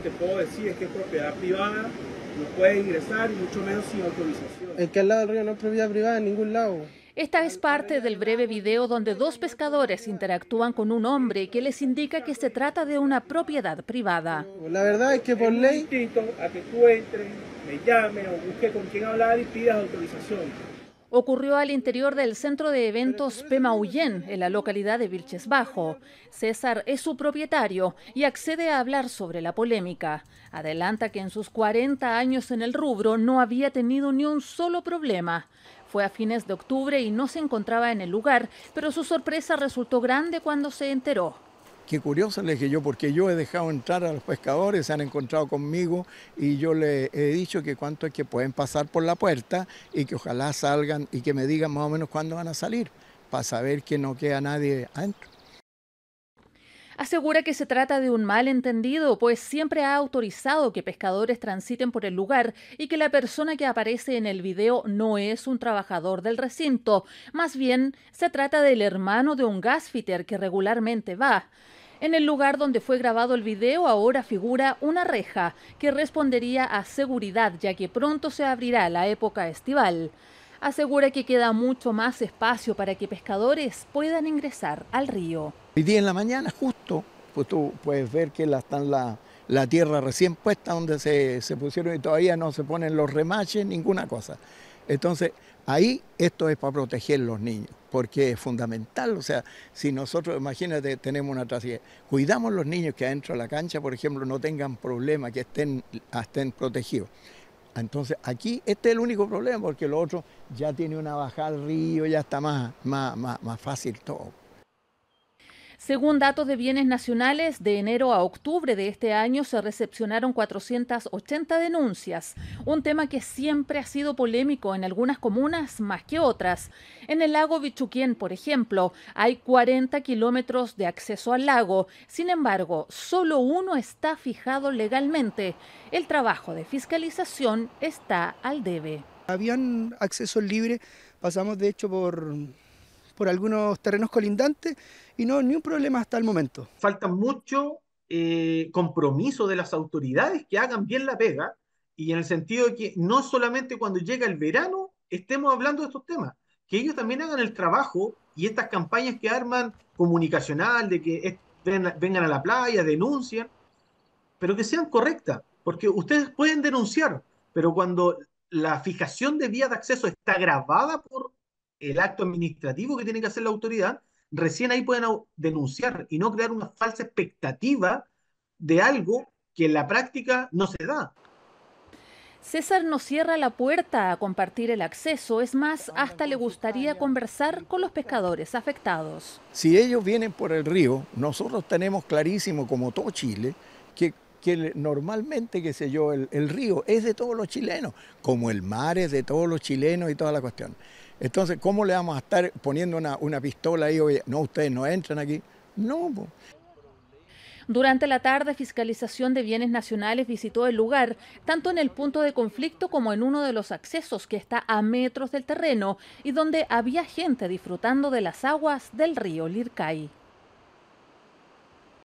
te puedo decir es que es propiedad privada, no puedes ingresar y mucho menos sin autorización. ¿En qué al lado del río no es propiedad privada en ningún lado. Esta es parte del breve video donde dos pescadores interactúan con un hombre que les indica que se trata de una propiedad privada. La verdad es que por ley ley... a que tú entres, me llames o busques con quién hablar y pidas autorización ocurrió al interior del centro de eventos Pemahuyen en la localidad de Vilches Bajo. César es su propietario y accede a hablar sobre la polémica. Adelanta que en sus 40 años en el rubro no había tenido ni un solo problema. Fue a fines de octubre y no se encontraba en el lugar, pero su sorpresa resultó grande cuando se enteró qué curioso, le dije yo, porque yo he dejado entrar a los pescadores, se han encontrado conmigo y yo le he dicho que cuánto es que pueden pasar por la puerta y que ojalá salgan y que me digan más o menos cuándo van a salir, para saber que no queda nadie adentro asegura que se trata de un malentendido, pues siempre ha autorizado que pescadores transiten por el lugar y que la persona que aparece en el video no es un trabajador del recinto, más bien se trata del hermano de un gasfiter que regularmente va. En el lugar donde fue grabado el video ahora figura una reja que respondería a seguridad ya que pronto se abrirá la época estival. Asegura que queda mucho más espacio para que pescadores puedan ingresar al río. y día en la mañana justo, pues tú puedes ver que la, están la, la tierra recién puesta donde se, se pusieron y todavía no se ponen los remaches, ninguna cosa. Entonces, Ahí esto es para proteger los niños, porque es fundamental. O sea, si nosotros, imagínate, tenemos una tragedia, cuidamos los niños que adentro de la cancha, por ejemplo, no tengan problemas, que estén, estén protegidos. Entonces, aquí este es el único problema, porque lo otro ya tiene una bajada al río, ya está más, más fácil todo. Según datos de bienes nacionales, de enero a octubre de este año se recepcionaron 480 denuncias, un tema que siempre ha sido polémico en algunas comunas más que otras. En el lago Vichuquén, por ejemplo, hay 40 kilómetros de acceso al lago. Sin embargo, solo uno está fijado legalmente. El trabajo de fiscalización está al debe. Habían accesos libres, pasamos de hecho por por algunos terrenos colindantes y no, ni un problema hasta el momento. Falta mucho eh, compromiso de las autoridades que hagan bien la pega y en el sentido de que no solamente cuando llega el verano estemos hablando de estos temas, que ellos también hagan el trabajo y estas campañas que arman comunicacional, de que vengan a la playa, denuncian, pero que sean correctas, porque ustedes pueden denunciar, pero cuando la fijación de vía de acceso está grabada por el acto administrativo que tiene que hacer la autoridad, recién ahí pueden denunciar y no crear una falsa expectativa de algo que en la práctica no se da. César no cierra la puerta a compartir el acceso, es más, hasta le gustaría conversar con los pescadores afectados. Si ellos vienen por el río, nosotros tenemos clarísimo, como todo Chile, que, normalmente, qué sé yo, el río es de todos los chilenos, como el mar es de todos los chilenos y toda la cuestión. Entonces, ¿cómo le vamos a estar poniendo una, pistola ahí? Oye, no, ustedes no entran aquí. No. Durante la tarde, Fiscalización de Bienes Nacionales visitó el lugar, tanto en el punto de conflicto como en uno de los accesos que está a metros del terreno y donde había gente disfrutando de las aguas del río Lircay.